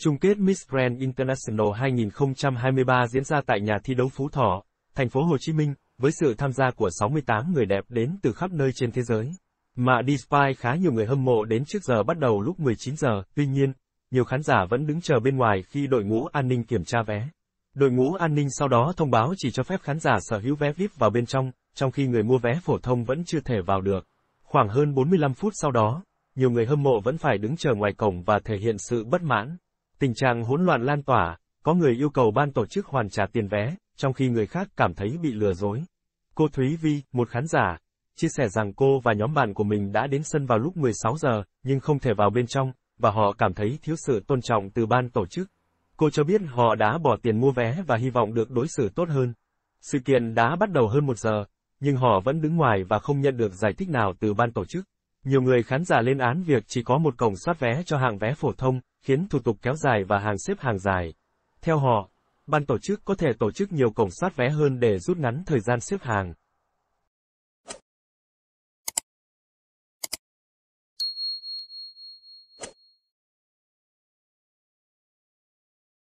Chung kết Miss Grand International 2023 diễn ra tại nhà thi đấu Phú Thọ, thành phố Hồ Chí Minh, với sự tham gia của 68 người đẹp đến từ khắp nơi trên thế giới. Mà Despite khá nhiều người hâm mộ đến trước giờ bắt đầu lúc 19 giờ, tuy nhiên, nhiều khán giả vẫn đứng chờ bên ngoài khi đội ngũ an ninh kiểm tra vé. Đội ngũ an ninh sau đó thông báo chỉ cho phép khán giả sở hữu vé VIP vào bên trong, trong khi người mua vé phổ thông vẫn chưa thể vào được. Khoảng hơn 45 phút sau đó, nhiều người hâm mộ vẫn phải đứng chờ ngoài cổng và thể hiện sự bất mãn. Tình trạng hỗn loạn lan tỏa, có người yêu cầu ban tổ chức hoàn trả tiền vé, trong khi người khác cảm thấy bị lừa dối. Cô Thúy Vi, một khán giả, chia sẻ rằng cô và nhóm bạn của mình đã đến sân vào lúc 16 giờ, nhưng không thể vào bên trong, và họ cảm thấy thiếu sự tôn trọng từ ban tổ chức. Cô cho biết họ đã bỏ tiền mua vé và hy vọng được đối xử tốt hơn. Sự kiện đã bắt đầu hơn một giờ, nhưng họ vẫn đứng ngoài và không nhận được giải thích nào từ ban tổ chức. Nhiều người khán giả lên án việc chỉ có một cổng soát vé cho hạng vé phổ thông, khiến thủ tục kéo dài và hàng xếp hàng dài. Theo họ, ban tổ chức có thể tổ chức nhiều cổng soát vé hơn để rút ngắn thời gian xếp hàng.